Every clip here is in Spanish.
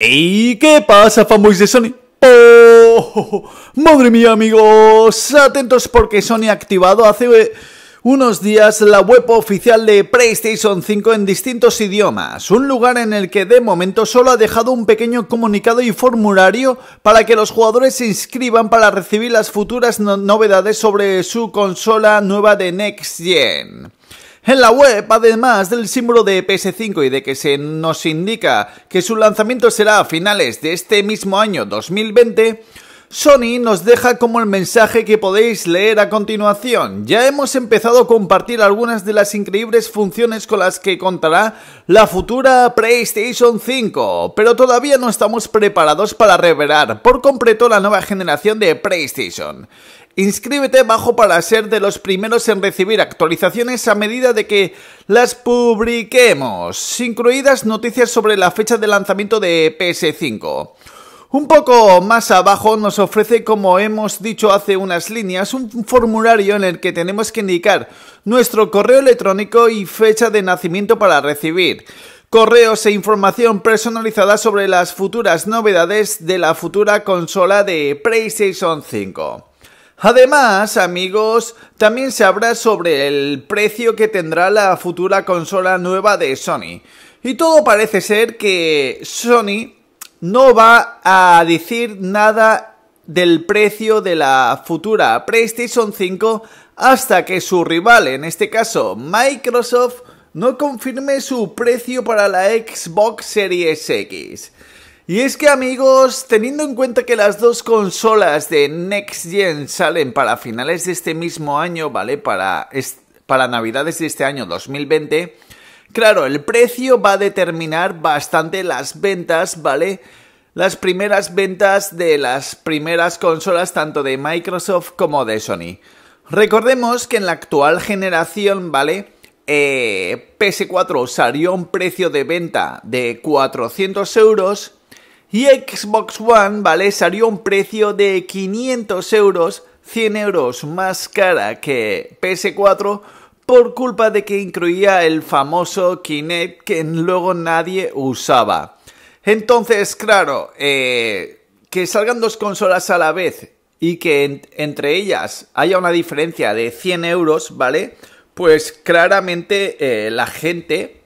¿Y qué pasa, fanboys de Sony? ¡Oh! ¡Madre mía, amigos! Atentos porque Sony ha activado hace eh, unos días la web oficial de PlayStation 5 en distintos idiomas, un lugar en el que de momento solo ha dejado un pequeño comunicado y formulario para que los jugadores se inscriban para recibir las futuras novedades sobre su consola nueva de Next Gen. En la web, además del símbolo de PS5 y de que se nos indica que su lanzamiento será a finales de este mismo año 2020, Sony nos deja como el mensaje que podéis leer a continuación. Ya hemos empezado a compartir algunas de las increíbles funciones con las que contará la futura PlayStation 5, pero todavía no estamos preparados para revelar por completo la nueva generación de PlayStation. Inscríbete bajo para ser de los primeros en recibir actualizaciones a medida de que las publiquemos, incluidas noticias sobre la fecha de lanzamiento de PS5. Un poco más abajo nos ofrece, como hemos dicho hace unas líneas, un formulario en el que tenemos que indicar nuestro correo electrónico y fecha de nacimiento para recibir correos e información personalizada sobre las futuras novedades de la futura consola de PlayStation 5. Además, amigos, también se habla sobre el precio que tendrá la futura consola nueva de Sony. Y todo parece ser que Sony no va a decir nada del precio de la futura PlayStation 5 hasta que su rival, en este caso Microsoft, no confirme su precio para la Xbox Series X. Y es que amigos, teniendo en cuenta que las dos consolas de Next Gen salen para finales de este mismo año, ¿vale? Para, para Navidades de este año 2020, Claro, el precio va a determinar bastante las ventas, ¿vale? Las primeras ventas de las primeras consolas tanto de Microsoft como de Sony. Recordemos que en la actual generación, ¿vale? Eh, PS4 salió a un precio de venta de 400 euros y Xbox One, ¿vale? Salió a un precio de 500 euros, 100 euros más cara que PS4 por culpa de que incluía el famoso Kinect que luego nadie usaba. Entonces, claro, eh, que salgan dos consolas a la vez y que entre ellas haya una diferencia de 100 euros, ¿vale? Pues claramente eh, la gente,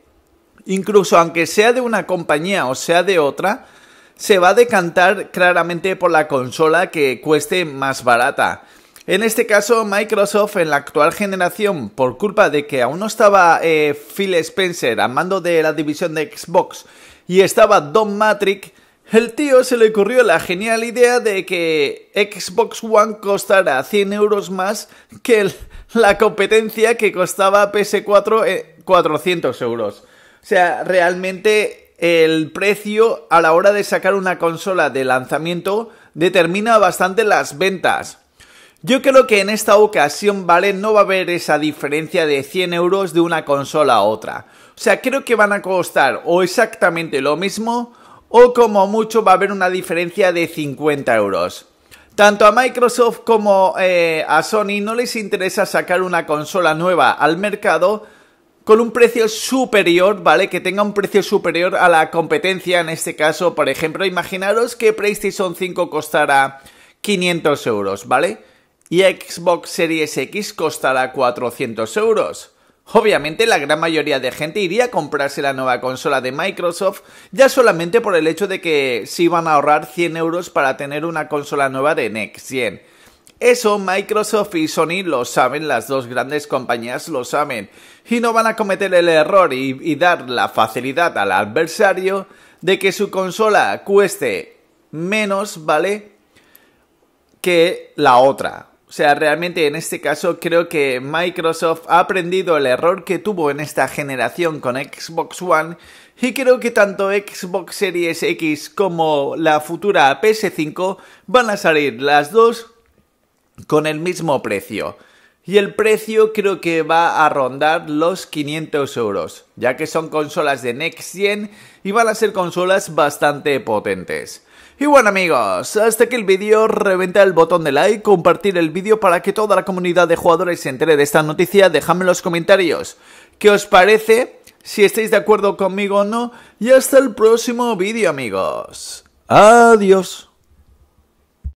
incluso aunque sea de una compañía o sea de otra, se va a decantar claramente por la consola que cueste más barata. En este caso, Microsoft en la actual generación, por culpa de que aún no estaba eh, Phil Spencer a mando de la división de Xbox y estaba Don matrix el tío se le ocurrió la genial idea de que Xbox One costara 100 euros más que la competencia que costaba PS4 400 eh, euros. O sea, realmente el precio a la hora de sacar una consola de lanzamiento determina bastante las ventas. Yo creo que en esta ocasión, ¿vale? No va a haber esa diferencia de 100 euros de una consola a otra. O sea, creo que van a costar o exactamente lo mismo o como mucho va a haber una diferencia de 50 euros. Tanto a Microsoft como eh, a Sony no les interesa sacar una consola nueva al mercado con un precio superior, ¿vale? Que tenga un precio superior a la competencia, en este caso, por ejemplo, imaginaros que PlayStation 5 costara 500 euros, ¿vale? y Xbox Series X costará 400 euros. Obviamente la gran mayoría de gente iría a comprarse la nueva consola de Microsoft ya solamente por el hecho de que se iban a ahorrar 100 euros para tener una consola nueva de Next Gen. Eso Microsoft y Sony lo saben, las dos grandes compañías lo saben, y no van a cometer el error y dar la facilidad al adversario de que su consola cueste menos, ¿vale? Que la otra. O sea, realmente en este caso creo que Microsoft ha aprendido el error que tuvo en esta generación con Xbox One y creo que tanto Xbox Series X como la futura PS5 van a salir las dos con el mismo precio. Y el precio creo que va a rondar los 500 euros, ya que son consolas de Next Gen y van a ser consolas bastante potentes. Y bueno amigos, hasta que el vídeo, reventa el botón de like, compartir el vídeo para que toda la comunidad de jugadores se entere de esta noticia, dejadme en los comentarios qué os parece, si estáis de acuerdo conmigo o no, y hasta el próximo vídeo amigos. Adiós.